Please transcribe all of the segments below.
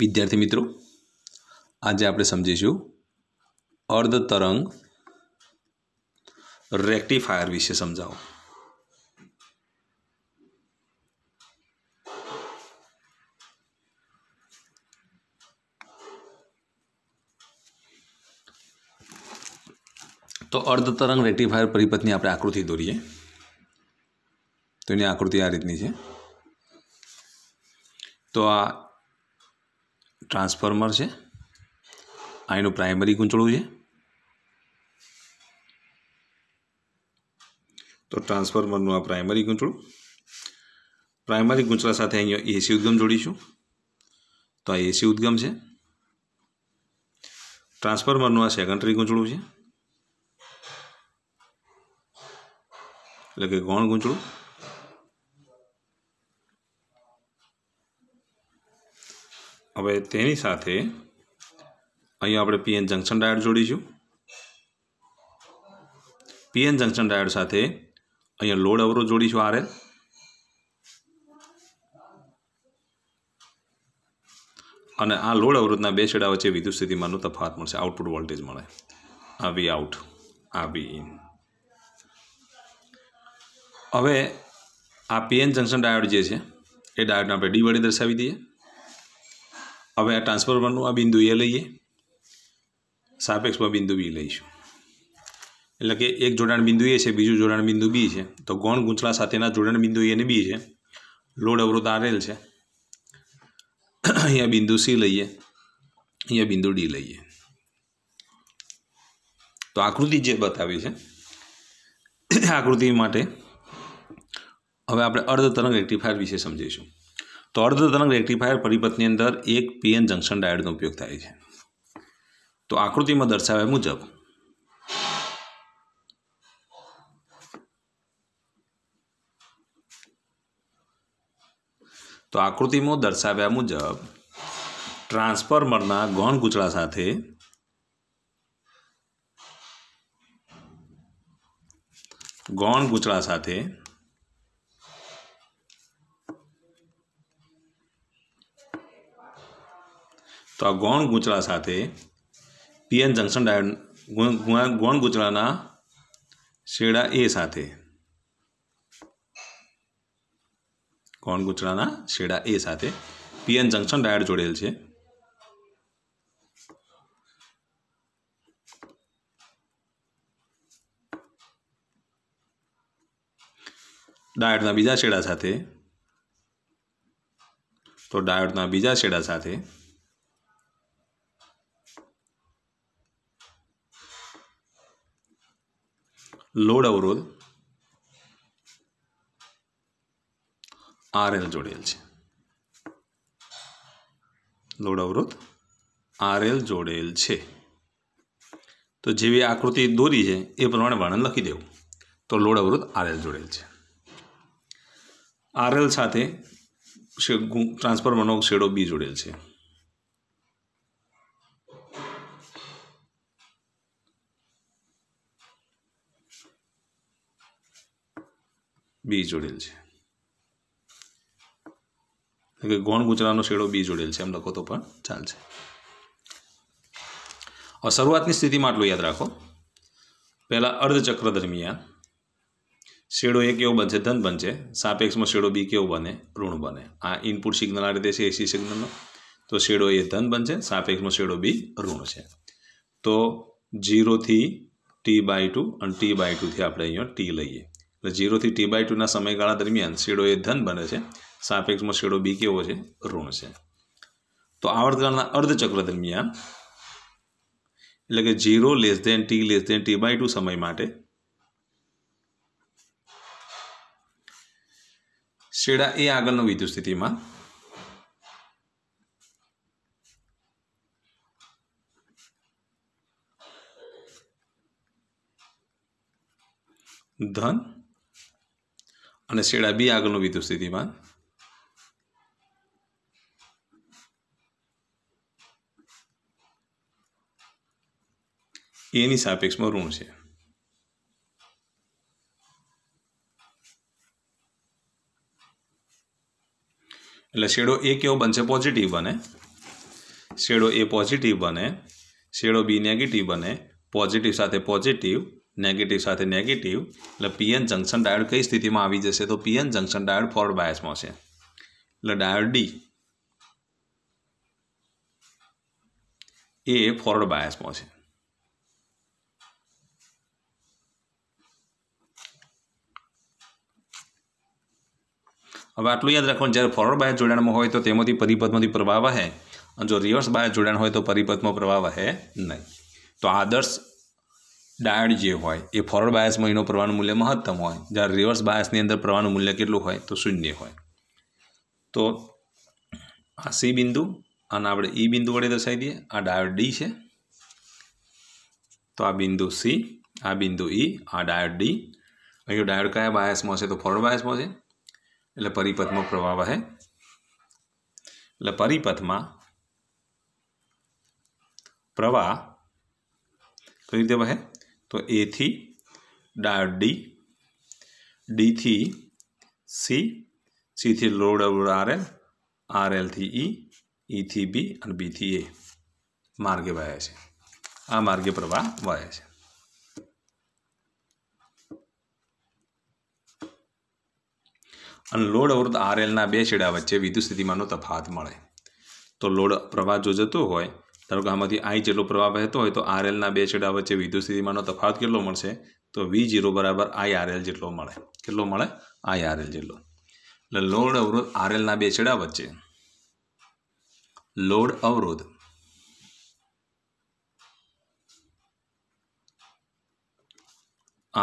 વિદ્યાર્થી મિત્રો આજે આપણે સમજીશું અર્ધતરંગ રેક્ટિફાયર વિશે સમજાવો તો અર્ધતરંગ રેક્ટિફાયર પરિપથની આપણે આકૃતિ દોરીએ તો એની આકૃતિ આ રીતની છે તો આ ટ્રાન્સફોર્મર છે આ પ્રાઇમરી ગૂંચળું છે તો ટ્રાન્સફોર્મરનું આ પ્રાઇમરી ગૂંચળું પ્રાઇમરી ગૂંચળા સાથે અહીંયા એસી ઉદ્ગમ જોડીશું તો આ એસી ઉદ્ગમ છે ટ્રાન્સફોર્મરનું આ સેકન્ડરી ગૂંચળું છે એટલે કે ગૌણ ગૂંચળું હવે તેની સાથે અહીં આપણે પીએન જંકશન ડાયોડ જોડીશું પીએન જંકશન ડાયોડ સાથે અહીંયા લોડ અવરોધ જોડીશું આરએલ અને આ લોડ અવરોધના બે છેડા વચ્ચે વિદ્યુત સ્થિતિમાનનો તફાવત મળશે આઉટપુટ વોલ્ટેજ મળે આ વી આઉટ આ વી ઇન હવે આ પીએન જંકશન ડાયોડ જે છે એ ડાયોડને આપણે ડી વડે દર્શાવી દઈએ હવે આ ટ્રાન્સફોર્મરનું આ બિંદુ એ લઈએ સાપેક્ષમાં બિંદુ બી લઈશું એટલે કે એક જોડાણ બિંદુ એ છે બીજું જોડાણ બિંદુ બી છે તો ગૌણ ગૂંચળા સાથેના જોડાણ બિંદુ એ અને બી છે લોડ અવરોધ આરેલ છે અહીંયા બિંદુ સી લઈએ અહીંયા બિંદુ ડી લઈએ તો આકૃતિ જે બતાવી છે આકૃતિ માટે હવે આપણે અર્ધ તરંગ રેક્ટિફાયર વિશે સમજીશું तो अर्धतरंग रेक्टिफायर परिपथ अंदर एक पीएन जंक्शन डायड नो उपयोग तो आकृति में दर्शाया मुजब तो आकृति में दर्शाया मुजब ट्रांसफॉर्मर गौण गुचड़ा साथ गौण गुचड़ा साथ તો આ ગૌણ ગૂંચળા સાથે પીએન જંકશન ડાયોડ ગૌણ ગૂંચળાના શેડા એ સાથે ગૌણ ગૂંચળાના શેડા એ સાથે પીએન જંકશન ડાયોડ જોડેલ છે ડાયોડના બીજા શેડા સાથે તો ડાયોડના બીજા શેડા સાથે લોડ અવરોધ આર એલ જોડેલ છે લોડ અવરોધ આર એલ જોડેલ છે તો જેવી આકૃતિ દોરી છે એ પ્રમાણે વર્ણન લખી દેવું તો લોડ અવરોધ આર એલ જોડેલ છે આર એલ સાથે ટ્રાન્સફોર્મરનો શેડો બી જોડેલ છે બી જોડેલ છે કે ગૌણ ગુજરાનો શેડો બી જોડેલ છે એમ લખો તો પણ ચાલશે હવે શરૂઆતની સ્થિતિમાં આટલું યાદ રાખો પહેલાં અર્ધચક્ર દરમિયાન શેડો એ કેવો બનશે ધન બનશે સાપેક્ષમાં શેડો બી કેવો બને ઋણ બને આ ઇનપુટ સિગ્નલ આ રીતે છે એસી સિગ્નલનો તો શેડો એ ધન બનશે સાપેક્ષમાં શેડો બી ઋણ છે તો જીરોથી ટી બાય ટુ અને ટી બાય ટુથી આપણે અહીંયા ટી લઈએ એટલે જીરોથી ટી બાય ટુના સમયગાળા દરમિયાન શેડો એ ધન બને છે સાપેક્ષમાં શેડો બી કેવો છે ઋણ છે તો આવર્તકાળના અર્ધચક્ર દરમિયાન એટલે કે zero less than T less than T by two સમય માટે શેડા એ આગળનો વિદ્યુત સ્થિતિમાં ધન અને શેડા બી આગળનું વિદ્યુત સ્થિતિમાન એની સાપેક્ષમાં ઋણ છે એટલે શેડો એ કેવો બનશે પોઝિટિવ બને શેડો એ પોઝિટિવ બને શેડો બી નેગેટિવ બને પોઝિટિવ સાથે પોઝિટિવ નેગેટિવ સાથે નેગેટિવ એટલે પીએન જંકશન ડાયોડ કઈ સ્થિતિમાં આવી જશે તો પીએન જંકશન ડાયોડ ફોરવર્ડ બાયસમાં છે એટલે ડાયોડ ડી એ ફોરવર્ડ બાયસમાં છે હવે આટલું યાદ રાખવાનું જ્યારે ફોરવર્ડ બાયસ જોડાણમાં હોય તો તેમાંથી પરિપથમાંથી પ્રવાહ વહે અને જો રિવર્સ બાયસ જોડાણ હોય તો પરિપથમાં પ્રવાહ વહે નહીં તો આદર્શ ડાયડ જે હોય એ ફોરવર્ડ બાયસમાં એનું પ્રવાહનું મૂલ્ય મહત્તમ હોય જ્યારે રિવર્સ બાયસની અંદર પ્રવાહનું મૂલ્ય કેટલું હોય તો શૂન્ય હોય તો આ સી બિંદુ અને આપણે ઈ બિંદુ વડે દર્શાવી દઈએ આ ડાયોડ ડી છે તો આ બિંદુ સી આ બિંદુ ઈ આ ડાયોડ ડી અહીં ડાયોડ કયા બાયસમાં છે તો ફોરવર્ડ બાયસમાં છે એટલે પરિપથમાં પ્રવાહ વહે એટલે પરિપથમાં પ્રવાહ કઈ રીતે વહે તો એથી ડી ડીથી સી સીથી લોડ અવર આરએલ આરએલથી ઈ e, ઈથી e બી અને બીથી એ માર્ગે વહે છે આ માર્ગે પ્રવાહ વહે છે અને લોડ અવરોધ આરએલના બે છેડા વચ્ચે વિદ્યુત સ્થિતિમાનનો તફાત મળે તો લોડ પ્રવાહ જો જતો હોય ધારો કે આમાંથી આઈ જેટલો પ્રવાહ વહેતો હોય તો આરએલના બે છેડા વચ્ચે વિદ્યુત સ્થિતિમાનનો તફાવત કેટલો મળશે તો વી જીરો બરાબર આઈ આરએલ જેટલો મળે કેટલો મળે આઈ આરએલ જેટલો એટલે લોડ અવરોધ આરએલના બે છેડા વચ્ચે લોડ અવરોધ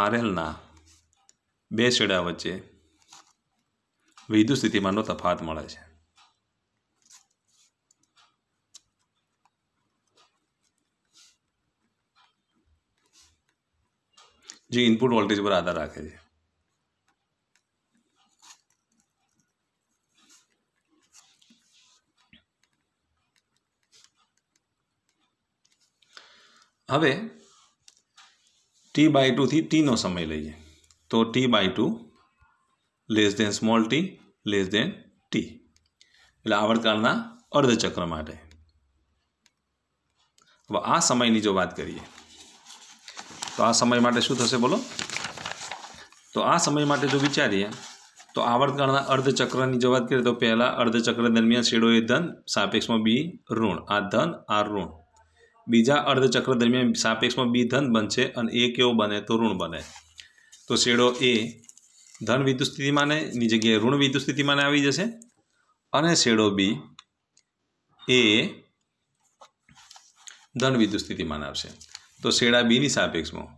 આરએલના બે છેડા વચ્ચે વિદ્યુત સ્થિતિમાનનો તફાવત મળે છે जी इनपुट वोल्टेज पर आधार आके जी अब t/2 થી t નો સમય લઈજે તો t/2 < small t < t એટલે આવર્તકાળના અર્ધચક્ર માટે હવે આ સમયની જો વાત કરીએ તો આ સમય માટે શું થશે બોલો તો આ સમય માટે જો વિચારીએ તો આવર્તકાળના અર્ધચક્રની જો વાત કરીએ તો પહેલાં અર્ધચક્ર દરમિયાન શેડો એ ધન સાપેક્ષમાં બી ઋણ આ ધન આ ઋણ બીજા અર્ધચક્ર દરમિયાન સાપેક્ષમાં બી ધન બનશે અને એ કેવો બને તો ઋણ બને તો શેડો એ ધન વિદ્યુત સ્થિતિમાને ની જગ્યાએ ઋણ વિદ્યુત આવી જશે અને શેડો બી એ ધન વિદ્યુત આવશે તો શેડા બીની સાપેક્ષમાં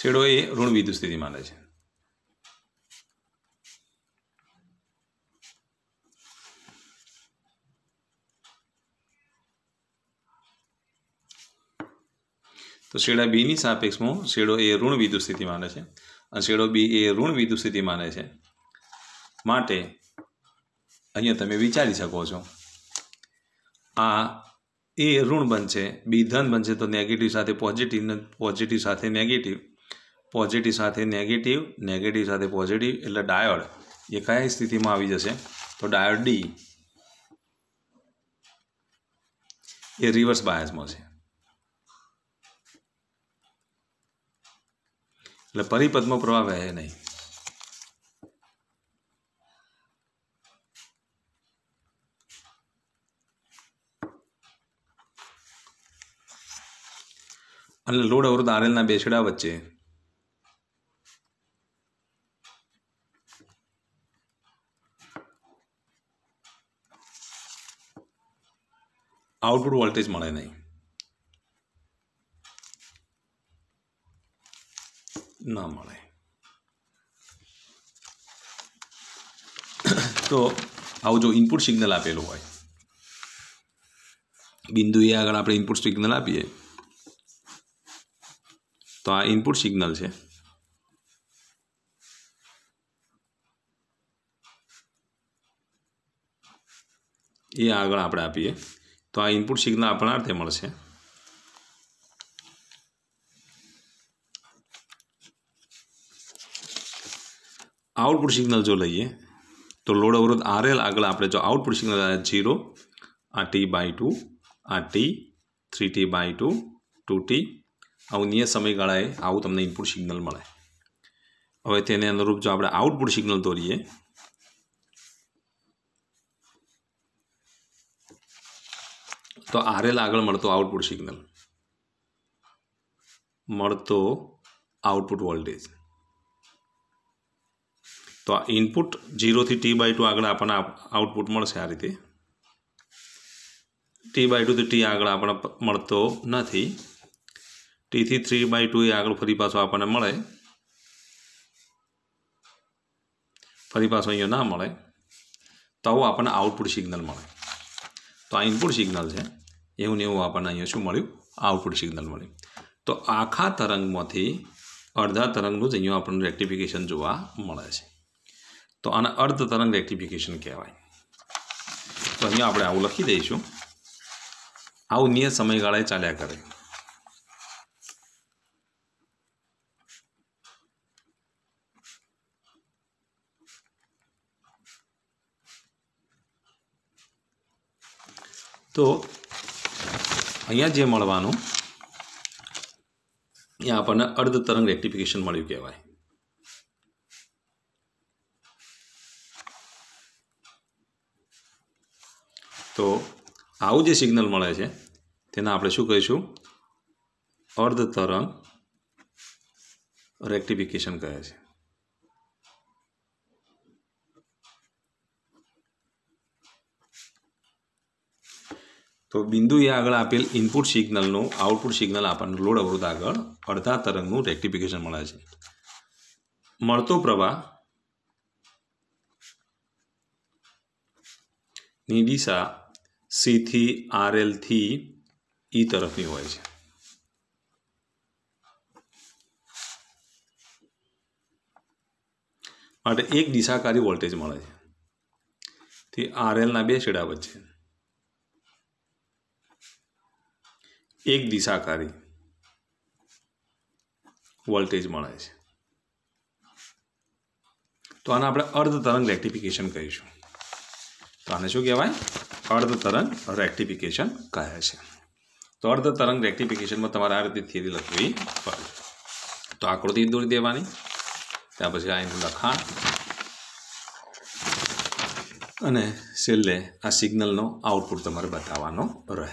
શેડો એ ઋણ વિદ્યુત સ્થિતિ માને છે તો શેડા બીની સાપેક્ષમાં શેડો એ ઋણ વિદ્યુત સ્થિતિ માને છે અને શેડો બી એ ઋણ વિદ્યુત સ્થિતિ માને છે માટે અહીંયા તમે વિચારી શકો છો આ એ ઋણ બનશે બી ધન બનશે તો નેગેટિવ સાથે પોઝિટિવ પોઝિટિવ સાથે નેગેટિવ પોઝિટિવ સાથે નેગેટિવ નેગેટિવ સાથે પોઝિટિવ એટલે ડાયોડ એ કયા સ્થિતિમાં આવી જશે તો ડાયોડ ડી એ રિવર્સ બાયસમાં છે એટલે પરિપદમાં પ્રવાહ વહે નહીં અને લોડ અવરોધ આરએલના બે છેડા વચ્ચે આઉટપુટ વોલ્ટેજ મળે નહીં ના મળે તો આવું જો ઇનપુટ સિગ્નલ આપેલું હોય બિંદુ એ આગળ આપણે ઇનપુટ સિગ્નલ આપીએ તો આ ઇનપુટ સિગ્નલ છે એ આગળ આપણે આપીએ તો આ ઇનપુટ સિગ્નલ આપણા અર્થે મળશે આઉટપુટ સિગ્નલ જો લઈએ તો લોડ અવરોધ આરએલ આગળ આપણે જો આઉટપુટ સિગ્નલ ઝીરો આ ટી બાય ટુ આ T three T by two two T આવું અવનીય સમયગાળાએ આવું તમને ઇનપુટ સિગ્નલ મળે હવે તેને અનુરૂપ જો આપણે આઉટપુટ સિગ્નલ દોરીએ તો આરેલ આગળ મળતો આઉટપુટ સિગ્નલ મળતો આઉટપુટ વોલ્ટેજ તો આ ઇનપુટ જીરોથી ટી બાય ટુ આગળ આપણને આઉટપુટ મળશે આ રીતે ટી બાય ટુથી ટી આગળ આપણને મળતો નથી ટીથી થ્રી બાય ટુ એ આગળ ફરી પાછો આપણને મળે ફરી પાછો અહીંયા ના મળે તો આવું આપણને આઉટપુટ સિગ્નલ મળે તો આ ઇનપુટ સિગ્નલ છે એવું ને એવું આપણને અહીંયા શું મળ્યું આઉટપુટ સિગ્નલ મળ્યું તો આખા તરંગમાંથી અડધા તરંગનું જ અહીંયા આપણને રેક્ટિફિકેશન જોવા મળે છે તો આને અર્ધ તરંગ રેક્ટિફિકેશન કહેવાય તો અહીંયા આપણે આવું લખી દઈશું આવું નિયત સમયગાળાએ ચાલ્યા કરે તો અહીંયા જે મળવાનું એ આપણને અર્ધ તરંગ રેક્ટિફિકેશન મળ્યું કહેવાય તો આવું જે સિગ્નલ મળે છે તેને આપણે શું કહીશું અર્ધ તરંગ રેક્ટિફિકેશન કહે છે તો બિંદુ એ આગળ આપેલ ઇનપુટ સિગ્નલનું આઉટપુટ સિગ્નલ આપણને લોડ અવરોધ આગળ અડધા તરંગનું રેક્ટિફિકેશન મળે છે મળતો પ્રવાહ ની દિશા સીથી આરએલથી ઈ e તરફની હોય છે માટે એક દિશાકારી વોલ્ટેજ મળે છે તે આરએલના બે છેડા વચ્ચે એક દિશાકારી વોલ્ટેજ મળે છે તો આને આપણે અર્ધ તરંગ રેક્ટિફિકેશન કહીશું તો આને શું કહેવાય અર્ધ તરંગ રેક્ટિફિકેશન કહે છે તો અર્ધ તરંગ રેક્ટિફિકેશનમાં તમારે આ રીતે થિયરી લખવી પડે તો આકૃતિ દોરી દેવાની ત્યાર પછી આ એનું લખાણ અને છેલ્લે આ સિગ્નલનો આઉટપુટ તમારે બતાવવાનો રહે